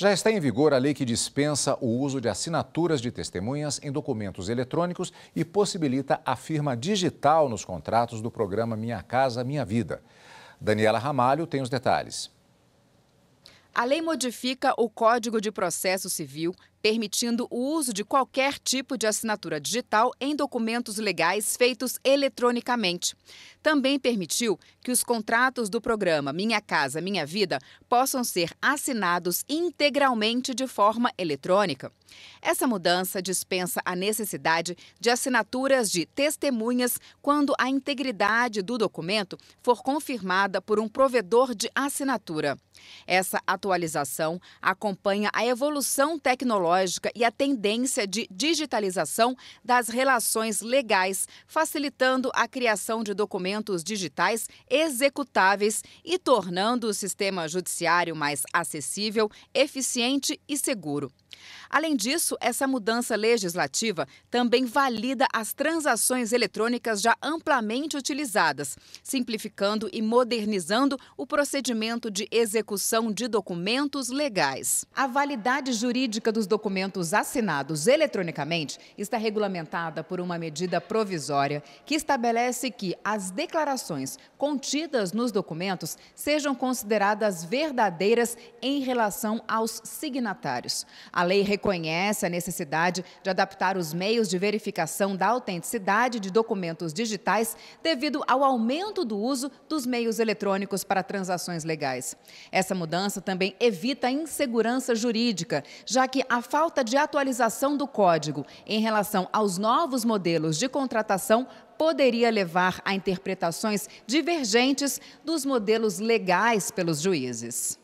Já está em vigor a lei que dispensa o uso de assinaturas de testemunhas em documentos eletrônicos e possibilita a firma digital nos contratos do programa Minha Casa Minha Vida. Daniela Ramalho tem os detalhes. A lei modifica o Código de Processo Civil, permitindo o uso de qualquer tipo de assinatura digital em documentos legais feitos eletronicamente. Também permitiu que os contratos do programa Minha Casa Minha Vida possam ser assinados integralmente de forma eletrônica. Essa mudança dispensa a necessidade de assinaturas de testemunhas quando a integridade do documento for confirmada por um provedor de assinatura. Essa atualização acompanha a evolução tecnológica tecnológica e a tendência de digitalização das relações legais, facilitando a criação de documentos digitais executáveis e tornando o sistema judiciário mais acessível, eficiente e seguro. Além disso, essa mudança legislativa também valida as transações eletrônicas já amplamente utilizadas, simplificando e modernizando o procedimento de execução de documentos legais. A validade jurídica dos documentos assinados eletronicamente está regulamentada por uma medida provisória que estabelece que as declarações contidas nos documentos sejam consideradas verdadeiras em relação aos signatários. A a lei reconhece a necessidade de adaptar os meios de verificação da autenticidade de documentos digitais devido ao aumento do uso dos meios eletrônicos para transações legais. Essa mudança também evita a insegurança jurídica, já que a falta de atualização do código em relação aos novos modelos de contratação poderia levar a interpretações divergentes dos modelos legais pelos juízes.